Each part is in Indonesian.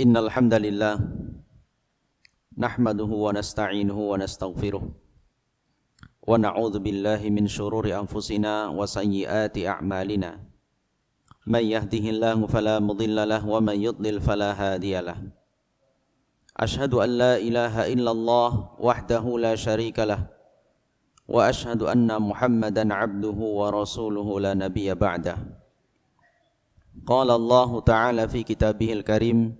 إن الحمد لله نحمده ونستعينه ونستغفره ونعوذ بالله من شرور أنفسنا وسيئات أعمالنا من يهده الله فلا مضل له ومن يضلل فلا هادي له أشهد أن لا إله إلا الله وحده لا شريك له وأشهد أن محمدا عبده ورسوله لا نبي بعده قال الله تعالى في كتابه الكريم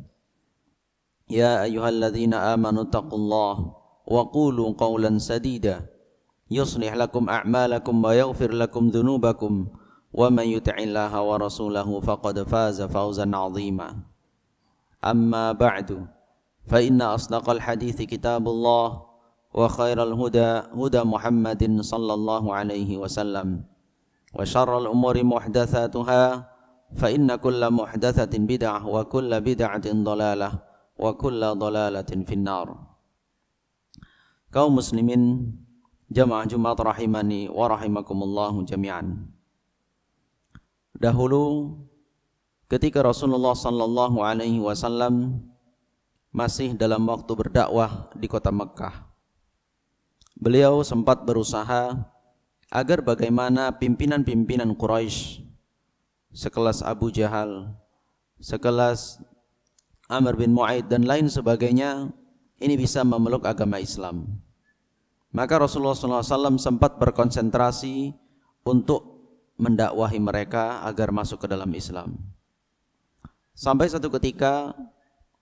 يا أيها الذين آمنوا اتقوا الله وقولوا قولا سديدا يصلح لكم أعمالكم ويغفر لكم ذنوبكم ومن يطع الله ورسوله فقد فاز فوزا عظيما أما بعد فإن أصدق الحديث كتاب الله وخير الهدى هدى محمد صلى الله عليه وسلم وشر الأمور محدثاتها فإن كل محدثة بدعة وكل بدعة ضلالة wa kulla dalalatin finnar kaum muslimin jamaah Jumat rahimani wa rahimakumullahu jami'an dahulu ketika Rasulullah sallallahu alaihi wasallam masih dalam waktu berdakwah di kota Mekah beliau sempat berusaha agar bagaimana pimpinan-pimpinan Quraisy sekelas Abu Jahal, sekelas Amr bin Mu'aid dan lain sebagainya ini bisa memeluk agama Islam. Maka Rasulullah SAW sempat berkonsentrasi untuk mendakwahi mereka agar masuk ke dalam Islam. Sampai satu ketika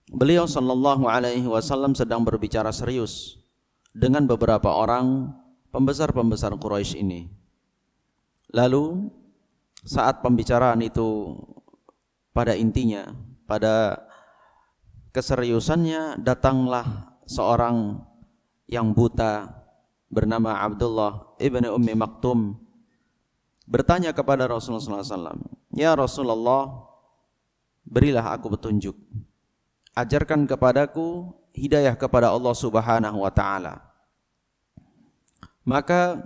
beliau Shallallahu Alaihi Wasallam sedang berbicara serius dengan beberapa orang pembesar-pembesar Quraisy ini. Lalu saat pembicaraan itu pada intinya, pada keseriusannya datanglah seorang yang buta bernama Abdullah ibn Ummi Maktum bertanya kepada Rasulullah SAW, Ya Rasulullah, berilah aku petunjuk. Ajarkan kepadaku hidayah kepada Allah Subhanahu wa taala. Maka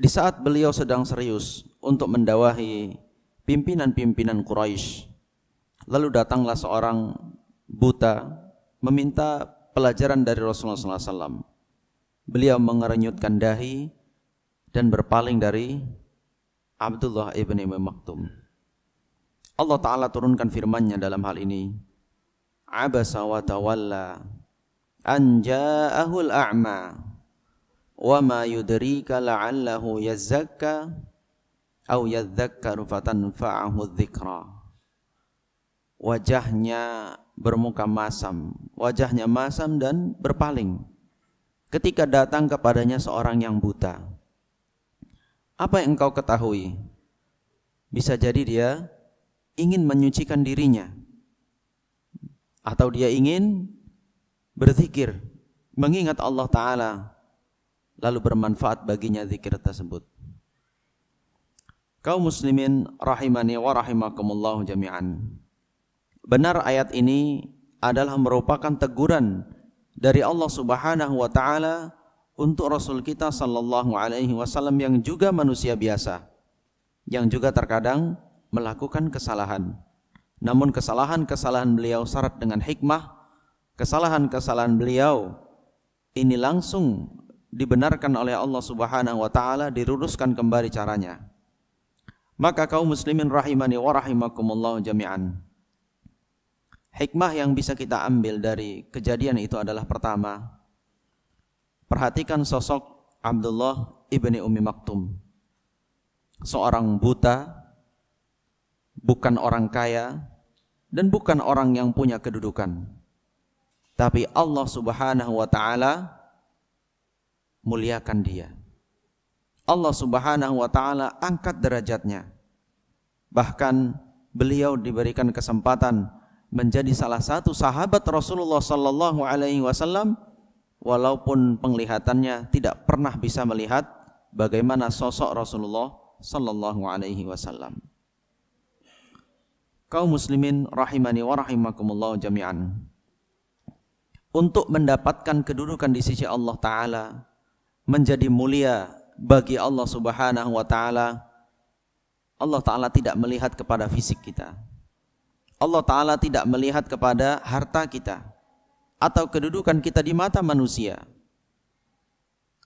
di saat beliau sedang serius untuk mendawahi pimpinan-pimpinan Quraisy, lalu datanglah seorang buta meminta pelajaran dari Rasulullah SAW. Beliau mengerenyutkan dahi dan berpaling dari Abdullah ibn Ibn Maktum. Allah Ta'ala turunkan firmannya dalam hal ini. Abasa wa tawalla anja'ahu al a'ma wa ma yudrika la'allahu yazzakka au yadzakkaru fatanfa'ahu dzikra. Wajahnya bermuka masam, wajahnya masam dan berpaling. Ketika datang kepadanya seorang yang buta, apa yang engkau ketahui? Bisa jadi dia ingin menyucikan dirinya, atau dia ingin berzikir, mengingat Allah Ta'ala, lalu bermanfaat baginya zikir tersebut. Kau muslimin rahimani wa rahimakumullahu jami'an benar ayat ini adalah merupakan teguran dari Allah Subhanahu wa taala untuk Rasul kita sallallahu alaihi wasallam yang juga manusia biasa yang juga terkadang melakukan kesalahan. Namun kesalahan-kesalahan beliau syarat dengan hikmah, kesalahan-kesalahan beliau ini langsung dibenarkan oleh Allah Subhanahu wa taala, diluruskan kembali caranya. Maka kaum muslimin rahimani wa rahimakumullah jami'an. Hikmah yang bisa kita ambil dari kejadian itu adalah pertama, perhatikan sosok Abdullah ibni Umi Maktum, seorang buta, bukan orang kaya, dan bukan orang yang punya kedudukan. Tapi Allah Subhanahu wa taala muliakan dia. Allah Subhanahu wa taala angkat derajatnya. Bahkan beliau diberikan kesempatan menjadi salah satu sahabat Rasulullah sallallahu alaihi wasallam walaupun penglihatannya tidak pernah bisa melihat bagaimana sosok Rasulullah sallallahu alaihi wasallam. Kaum muslimin rahimani wa rahimakumullah jami'an. Untuk mendapatkan kedudukan di sisi Allah taala menjadi mulia bagi Allah Subhanahu wa taala Allah taala tidak melihat kepada fisik kita Allah Ta'ala tidak melihat kepada harta kita atau kedudukan kita di mata manusia.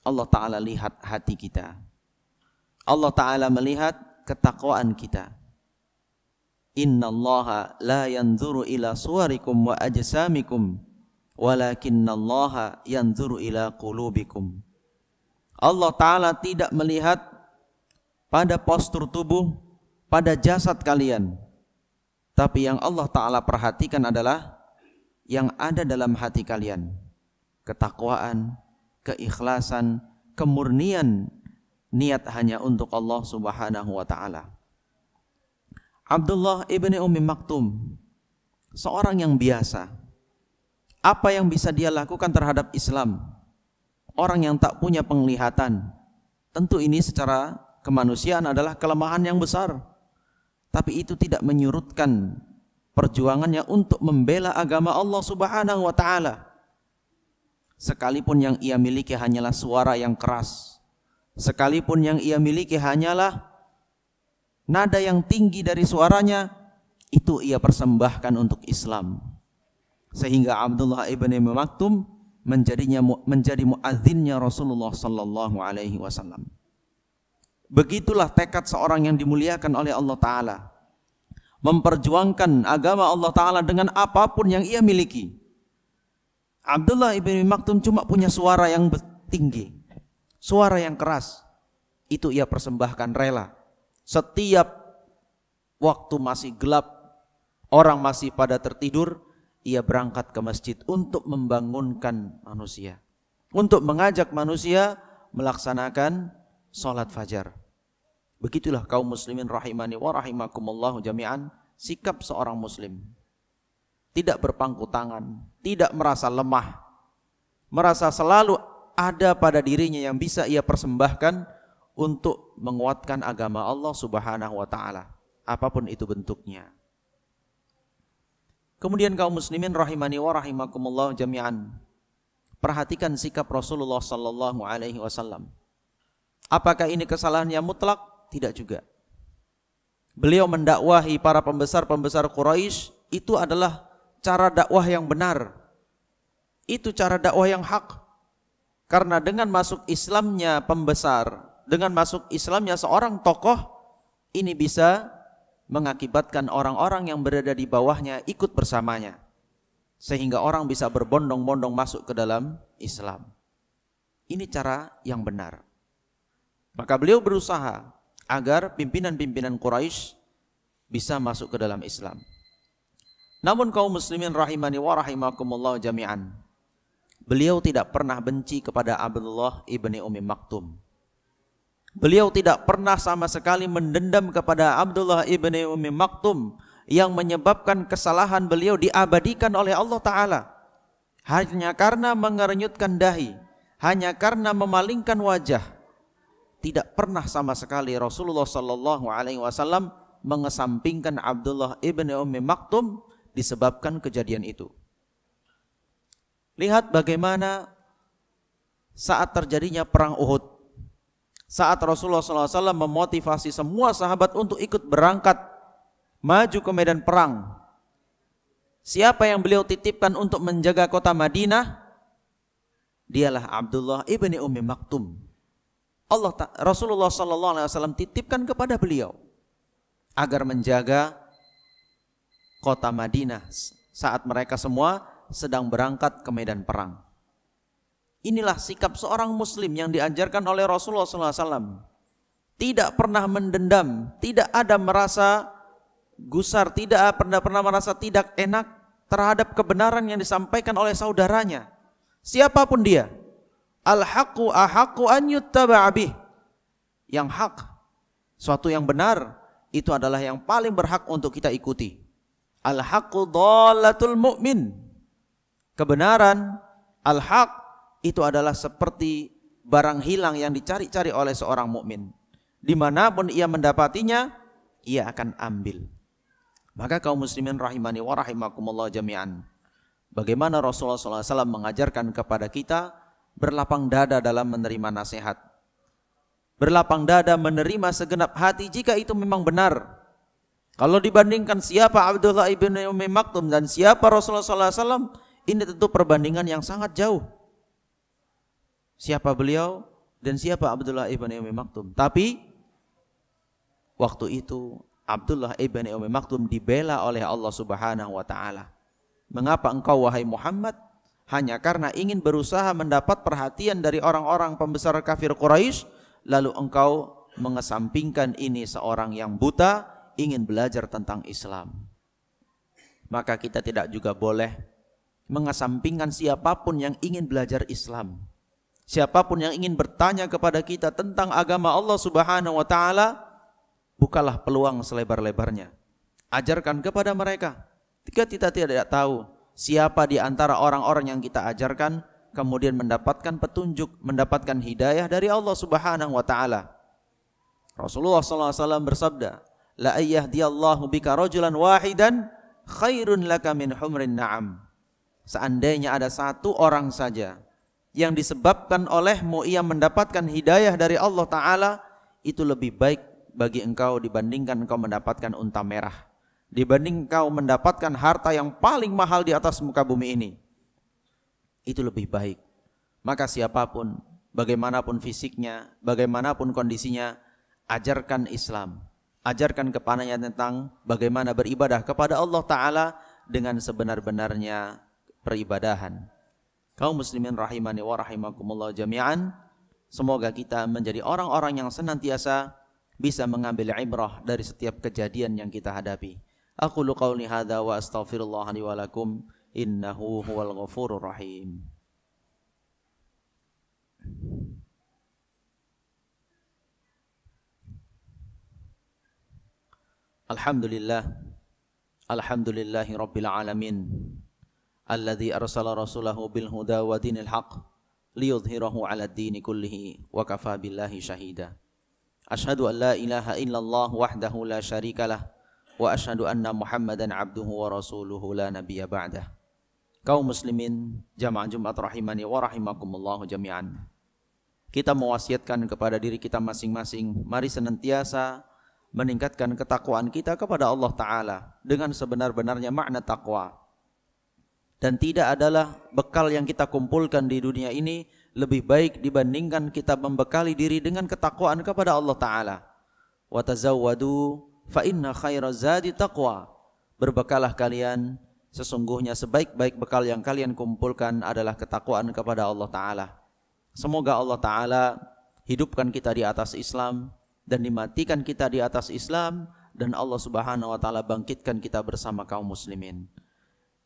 Allah Ta'ala lihat hati kita. Allah Ta'ala melihat ketakwaan kita. Inna allaha la yanzuru ila suarikum wa ajsamikum Walakinna allaha yanzuru ila qulubikum Allah Ta'ala tidak melihat pada postur tubuh, pada jasad kalian tapi yang Allah Ta'ala perhatikan adalah yang ada dalam hati kalian. Ketakwaan, keikhlasan, kemurnian niat hanya untuk Allah Subhanahu wa taala. Abdullah ibni Ummi Maktum seorang yang biasa. Apa yang bisa dia lakukan terhadap Islam? Orang yang tak punya penglihatan. Tentu ini secara kemanusiaan adalah kelemahan yang besar tapi itu tidak menyurutkan perjuangannya untuk membela agama Allah Subhanahu wa taala. Sekalipun yang ia miliki hanyalah suara yang keras. Sekalipun yang ia miliki hanyalah nada yang tinggi dari suaranya, itu ia persembahkan untuk Islam. Sehingga Abdullah ibn Maktum menjadinya menjadi muadzinnya Rasulullah sallallahu alaihi wasallam. Begitulah tekad seorang yang dimuliakan oleh Allah Ta'ala. Memperjuangkan agama Allah Ta'ala dengan apapun yang ia miliki. Abdullah ibn Maktum cuma punya suara yang tinggi. Suara yang keras. Itu ia persembahkan rela. Setiap waktu masih gelap, orang masih pada tertidur, ia berangkat ke masjid untuk membangunkan manusia. Untuk mengajak manusia melaksanakan Sholat fajar. Begitulah kaum muslimin rahimani wa rahimakumullah jami'an sikap seorang muslim. Tidak berpangku tangan, tidak merasa lemah, merasa selalu ada pada dirinya yang bisa ia persembahkan untuk menguatkan agama Allah Subhanahu wa taala, apapun itu bentuknya. Kemudian kaum muslimin rahimani wa rahimakumullah jami'an. Perhatikan sikap Rasulullah sallallahu alaihi wasallam Apakah ini kesalahan yang mutlak? Tidak juga. Beliau mendakwahi para pembesar-pembesar Quraisy itu adalah cara dakwah yang benar. Itu cara dakwah yang hak. Karena dengan masuk Islamnya pembesar, dengan masuk Islamnya seorang tokoh ini bisa mengakibatkan orang-orang yang berada di bawahnya ikut bersamanya sehingga orang bisa berbondong-bondong masuk ke dalam Islam. Ini cara yang benar. Maka beliau berusaha agar pimpinan-pimpinan Quraisy bisa masuk ke dalam Islam. Namun kaum muslimin rahimani wa rahimakumullah jami'an. Beliau tidak pernah benci kepada Abdullah ibni Umi Maktum. Beliau tidak pernah sama sekali mendendam kepada Abdullah ibni Umi Maktum yang menyebabkan kesalahan beliau diabadikan oleh Allah Ta'ala. Hanya karena mengerenyutkan dahi, hanya karena memalingkan wajah, tidak pernah sama sekali Rasulullah Shallallahu Alaihi Wasallam mengesampingkan Abdullah ibn Ummi Maktum disebabkan kejadian itu. Lihat bagaimana saat terjadinya perang Uhud, saat Rasulullah SAW memotivasi semua sahabat untuk ikut berangkat maju ke medan perang. Siapa yang beliau titipkan untuk menjaga kota Madinah? Dialah Abdullah ibni Ummi Maktum Allah Rasulullah Sallallahu Alaihi Wasallam titipkan kepada beliau agar menjaga kota Madinah saat mereka semua sedang berangkat ke medan perang. Inilah sikap seorang Muslim yang diajarkan oleh Rasulullah Sallallahu Alaihi Wasallam. Tidak pernah mendendam, tidak ada merasa gusar, tidak pernah pernah merasa tidak enak terhadap kebenaran yang disampaikan oleh saudaranya, siapapun dia al-haqqu ahaqqu an yuttaba' bih. Yang hak, suatu yang benar itu adalah yang paling berhak untuk kita ikuti. Al-haqqu dhalatul mu'min. Kebenaran al-haq itu adalah seperti barang hilang yang dicari-cari oleh seorang mukmin. Dimanapun ia mendapatinya, ia akan ambil. Maka kaum muslimin rahimani wa rahimakumullah jami'an. Bagaimana Rasulullah SAW mengajarkan kepada kita berlapang dada dalam menerima nasihat. Berlapang dada menerima segenap hati jika itu memang benar. Kalau dibandingkan siapa Abdullah ibn Ummi Maktum dan siapa Rasulullah SAW, ini tentu perbandingan yang sangat jauh. Siapa beliau dan siapa Abdullah ibn Ummi Maktum. Tapi waktu itu Abdullah ibn Ummi Maktum dibela oleh Allah Subhanahu wa taala. Mengapa engkau wahai Muhammad hanya karena ingin berusaha mendapat perhatian dari orang-orang pembesar kafir Quraisy, lalu engkau mengesampingkan ini seorang yang buta ingin belajar tentang Islam. Maka kita tidak juga boleh mengesampingkan siapapun yang ingin belajar Islam. Siapapun yang ingin bertanya kepada kita tentang agama Allah Subhanahu wa taala, bukalah peluang selebar-lebarnya. Ajarkan kepada mereka. Jika kita tidak tahu, siapa di antara orang-orang yang kita ajarkan kemudian mendapatkan petunjuk, mendapatkan hidayah dari Allah Subhanahu wa taala. Rasulullah Sallallahu Alaihi Wasallam bersabda, "La ayyahdiyallahu bika rajulan wahidan khairun laka min humrin na'am." Seandainya ada satu orang saja yang disebabkan olehmu ia mendapatkan hidayah dari Allah taala, itu lebih baik bagi engkau dibandingkan engkau mendapatkan unta merah dibanding kau mendapatkan harta yang paling mahal di atas muka bumi ini. Itu lebih baik. Maka siapapun, bagaimanapun fisiknya, bagaimanapun kondisinya, ajarkan Islam. Ajarkan kepadanya tentang bagaimana beribadah kepada Allah Ta'ala dengan sebenar-benarnya peribadahan. Kau muslimin rahimani wa rahimakumullah jami'an. Semoga kita menjadi orang-orang yang senantiasa bisa mengambil ibrah dari setiap kejadian yang kita hadapi. أقول قولي هذا وأستغفر الله لي ولكم إنه هو الغفور الرحيم الحمد لله الحمد لله رب العالمين الذي أرسل رسوله بالهدى ودين الحق ليظهره على الدين كله وكفى بالله شهيدا أشهد أن لا إله إلا الله وحده لا شريك له wa asyhadu anna Muhammadan abduhu wa rasuluhu la nabiyya ba'dah. Kaum muslimin jamaah Jumat rahimani wa rahimakumullah jami'an. Kita mewasiatkan kepada diri kita masing-masing, mari senantiasa meningkatkan ketakwaan kita kepada Allah taala dengan sebenar-benarnya makna takwa. Dan tidak adalah bekal yang kita kumpulkan di dunia ini lebih baik dibandingkan kita membekali diri dengan ketakwaan kepada Allah taala. Wa tazawwadu fa inna khaira zadi taqwa. Berbekalah kalian sesungguhnya sebaik-baik bekal yang kalian kumpulkan adalah ketakwaan kepada Allah taala. Semoga Allah taala hidupkan kita di atas Islam dan dimatikan kita di atas Islam dan Allah Subhanahu wa taala bangkitkan kita bersama kaum muslimin.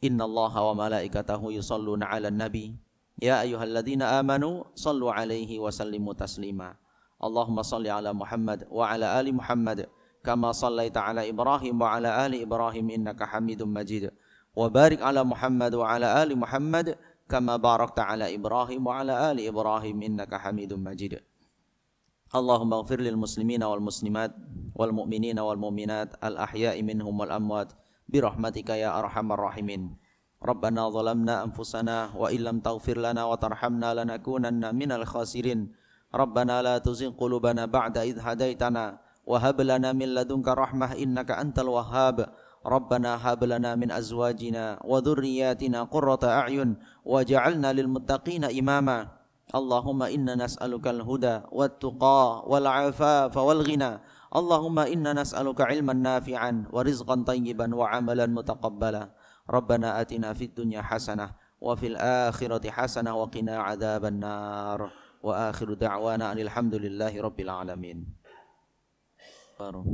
Innallaha wa malaikatahu yusalluna 'alan nabi ya ayyuhalladzina amanu sallu 'alaihi wa sallimu taslima. Allahumma salli ala Muhammad wa ala ali Muhammad كما صليت على إبراهيم وعلى آل إبراهيم إنك حميد مجيد وبارك على محمد وعلى آل محمد كما باركت على إبراهيم وعلى آل إبراهيم إنك حميد مجيد اللهم اغفر للمسلمين والمسلمات والمؤمنين والمؤمنات الأحياء منهم والأموات برحمتك يا أرحم الراحمين ربنا ظلمنا أنفسنا وإن لم تغفر لنا وترحمنا لنكونن من الخاسرين ربنا لا تزغ قلوبنا بعد إذ هديتنا وهب لنا من لدنك رحمة إنك أنت الوهاب ربنا هب لنا من أزواجنا وذرياتنا قرة أعين وجعلنا للمتقين إماما اللهم إنا نسألك الهدى والتقى والعفاف والغنى اللهم إنا نسألك علما نافعا ورزقا طيبا وعملا متقبلا ربنا آتنا في الدنيا حسنة وفي الآخرة حسنة وقنا عذاب النار وآخر دعوانا أن الحمد لله رب العالمين Claro.